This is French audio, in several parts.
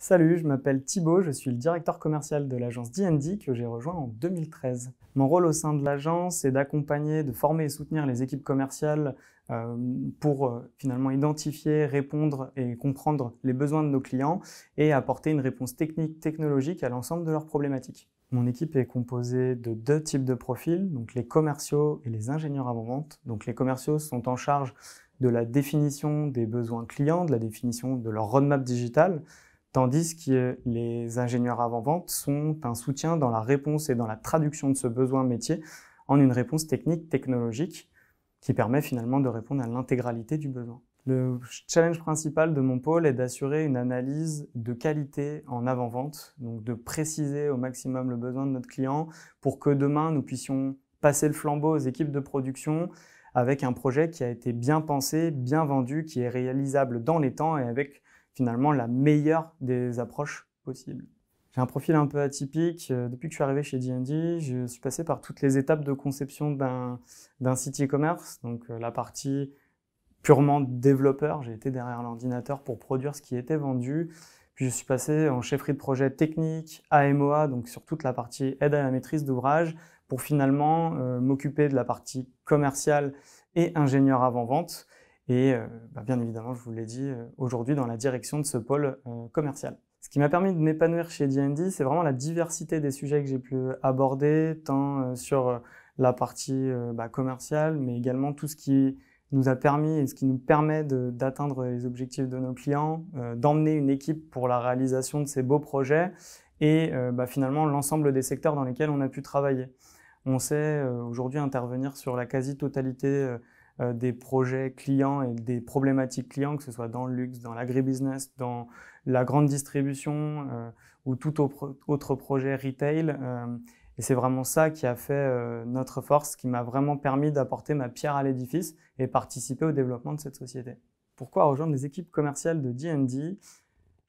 Salut, je m'appelle Thibault, je suis le directeur commercial de l'agence D&D que j'ai rejoint en 2013. Mon rôle au sein de l'agence est d'accompagner, de former et soutenir les équipes commerciales euh, pour euh, finalement identifier, répondre et comprendre les besoins de nos clients et apporter une réponse technique, technologique à l'ensemble de leurs problématiques. Mon équipe est composée de deux types de profils, donc les commerciaux et les ingénieurs avant-vente. Donc les commerciaux sont en charge de la définition des besoins clients, de la définition de leur roadmap digitale, tandis que les ingénieurs avant-vente sont un soutien dans la réponse et dans la traduction de ce besoin métier en une réponse technique, technologique, qui permet finalement de répondre à l'intégralité du besoin. Le challenge principal de mon pôle est d'assurer une analyse de qualité en avant-vente, donc de préciser au maximum le besoin de notre client pour que demain nous puissions passer le flambeau aux équipes de production avec un projet qui a été bien pensé, bien vendu, qui est réalisable dans les temps et avec finalement la meilleure des approches possibles. J'ai un profil un peu atypique. Euh, depuis que je suis arrivé chez D&D, je suis passé par toutes les étapes de conception d'un site e-commerce, donc euh, la partie purement développeur. J'ai été derrière l'ordinateur pour produire ce qui était vendu. Puis je suis passé en chefferie de projet technique, AMOA, donc sur toute la partie aide à la maîtrise d'ouvrage, pour finalement euh, m'occuper de la partie commerciale et ingénieur avant-vente. Et euh, bah, bien évidemment, je vous l'ai dit, euh, aujourd'hui dans la direction de ce pôle euh, commercial. Ce qui m'a permis de m'épanouir chez D&D, c'est vraiment la diversité des sujets que j'ai pu aborder, tant sur la partie bah, commerciale, mais également tout ce qui nous a permis et ce qui nous permet d'atteindre les objectifs de nos clients, d'emmener une équipe pour la réalisation de ces beaux projets et bah, finalement l'ensemble des secteurs dans lesquels on a pu travailler. On sait aujourd'hui intervenir sur la quasi-totalité euh, des projets clients et des problématiques clients, que ce soit dans le luxe, dans l'agribusiness, dans la grande distribution euh, ou tout autre projet retail. Euh, et c'est vraiment ça qui a fait notre force, qui m'a vraiment permis d'apporter ma pierre à l'édifice et participer au développement de cette société. Pourquoi rejoindre les équipes commerciales de D&D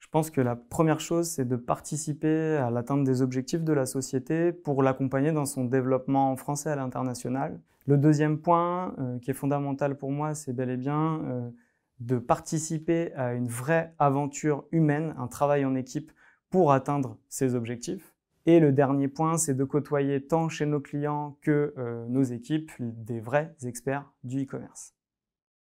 je pense que la première chose, c'est de participer à l'atteinte des objectifs de la société pour l'accompagner dans son développement en français à l'international. Le deuxième point, euh, qui est fondamental pour moi, c'est bel et bien euh, de participer à une vraie aventure humaine, un travail en équipe pour atteindre ces objectifs. Et le dernier point, c'est de côtoyer tant chez nos clients que euh, nos équipes des vrais experts du e-commerce.